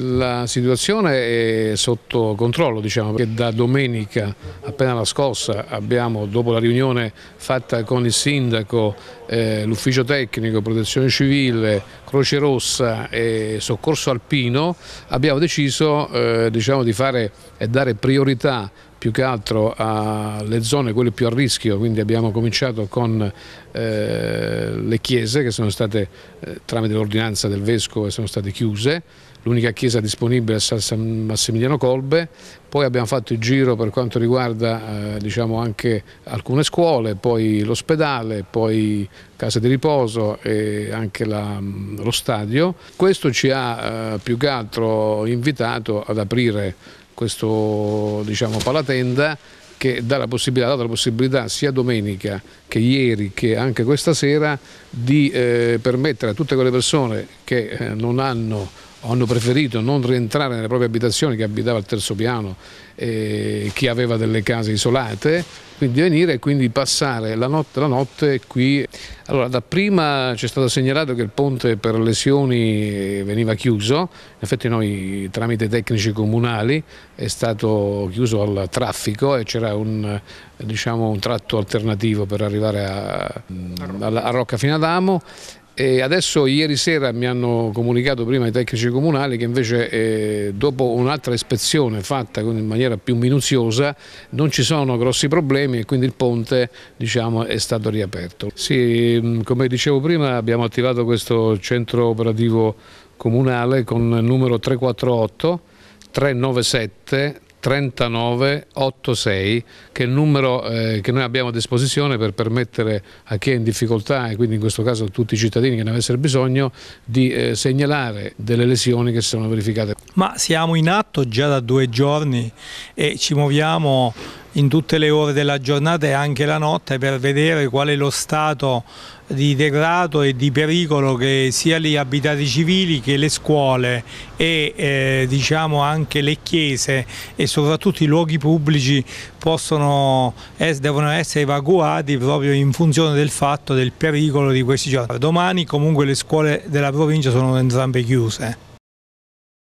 La situazione è sotto controllo, diciamo, perché da domenica, appena la scorsa, abbiamo, dopo la riunione fatta con il sindaco, eh, l'ufficio tecnico, protezione civile, Croce Rossa e soccorso alpino, abbiamo deciso eh, diciamo, di fare e dare priorità più che altro alle zone quelle più a rischio, quindi abbiamo cominciato con eh, le chiese che sono state eh, tramite l'ordinanza del Vescovo sono state chiuse, l'unica chiesa disponibile è San Massimiliano Colbe poi abbiamo fatto il giro per quanto riguarda eh, diciamo anche alcune scuole, poi l'ospedale, poi case di riposo e anche la, mm, lo stadio. Questo ci ha eh, più che altro invitato ad aprire questo diciamo, palatenda che dà la possibilità, dà la possibilità sia domenica che ieri che anche questa sera di eh, permettere a tutte quelle persone che eh, non hanno hanno preferito non rientrare nelle proprie abitazioni, che abitava al terzo piano, eh, chi aveva delle case isolate, quindi venire e quindi passare la notte, la notte qui. Allora, dapprima ci è stato segnalato che il ponte per lesioni veniva chiuso, in effetti noi tramite tecnici comunali è stato chiuso al traffico e c'era un, diciamo, un, tratto alternativo per arrivare a, a, a Rocca Amo e adesso ieri sera mi hanno comunicato prima i tecnici comunali che invece eh, dopo un'altra ispezione fatta in maniera più minuziosa non ci sono grossi problemi e quindi il ponte diciamo, è stato riaperto. Sì, mm, come dicevo prima abbiamo attivato questo centro operativo comunale con il numero 348 397 3986 che è il numero eh, che noi abbiamo a disposizione per permettere a chi è in difficoltà e quindi in questo caso a tutti i cittadini che ne avessero bisogno di eh, segnalare delle lesioni che si sono verificate. Ma siamo in atto già da due giorni e ci muoviamo in tutte le ore della giornata e anche la notte per vedere qual è lo stato di degrado e di pericolo che sia gli abitati civili che le scuole e eh, diciamo anche le chiese e soprattutto i luoghi pubblici possono, es, devono essere evacuati proprio in funzione del fatto del pericolo di questi giorni. Domani comunque le scuole della provincia sono entrambe chiuse.